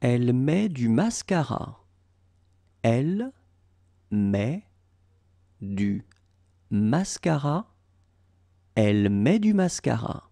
Elle met du mascara. Elle met du mascara. Elle met du mascara.